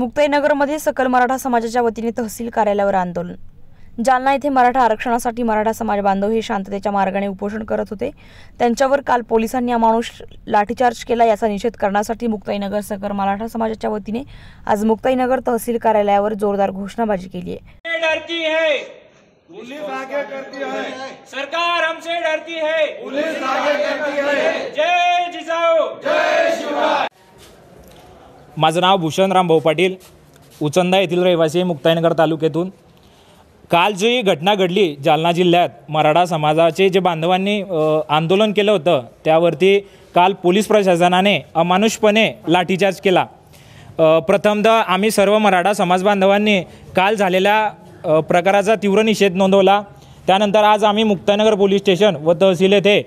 मुक्ताईनगरमध्ये सकल मराठा समाजाच्या वतीने तहसील कार्यालयावर आंदोलन जालना येथे मराठा आरक्षणासाठी मराठा समाज बांधव हे शांततेच्या मार्गाने उपोषण करत होते त्यांच्यावर काल पोलिसांनी माणूस लाठीचार्ज केला याचा निषेध करण्यासाठी मुक्ताईनगर सकल मराठा समाजाच्या वतीने आज मुक्ताईनगर तहसील कार्यालयावर जोरदार घोषणाबाजी केली आहे पुलिस आगे करती है सरकार हमसे डरती है पुलिस आगे करती है जय माझं नाव भूषणराम भाऊ पाटील उचंदा येथील रहिवासी मुक्ताईनगर तालुक्यातून काल जी घटना घडली जालना जिल्ह्यात मराठा समाजाचे जे बांधवांनी आंदोलन केलं होतं त्यावरती काल पोलीस प्रशासनाने अमानुषपणे लाठीचार्ज केला प्रथमतः आम्ही सर्व मराठा समाज बांधवांनी काल झालेल्या प्रकाराचा तीव्र निषेध नोंदवला त्यानंतर आज आम्ही मुक्तानगर पोलीस स्टेशन व तहसील येथे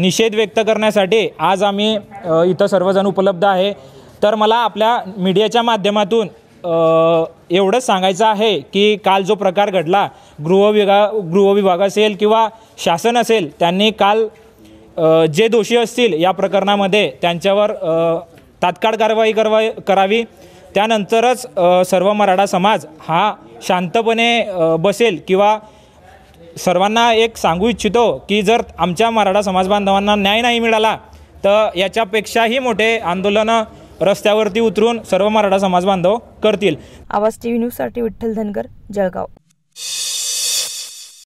निषेध व्यक्त करण्यासाठी आज आम्ही इथं सर्वजण उपलब्ध आहे तर मला आपल्या मीडियाच्या माध्यमातून एवढंच सांगायचं आहे की काल जो प्रकार घडला गृह गृहविभाग असेल किंवा शासन असेल त्यांनी काल जे दोषी असतील या प्रकरणामध्ये त्यांच्यावर तात्काळ कारवाई करवाय करावी त्यानंतरच सर्व मराठा समाज हा शांतपणे बसेल किंवा सर्वांना एक सांगू इच्छितो की जर आमच्या मराठा समाज बांधवांना न्याय नाही मिळाला तर याच्यापेक्षाही मोठे आंदोलनं रस्त्यावरती उतरून सर्व मराठा समाज बांधव करतील आवाज टीव्ही न्यूजसाठी विठ्ठल धनगर जळगाव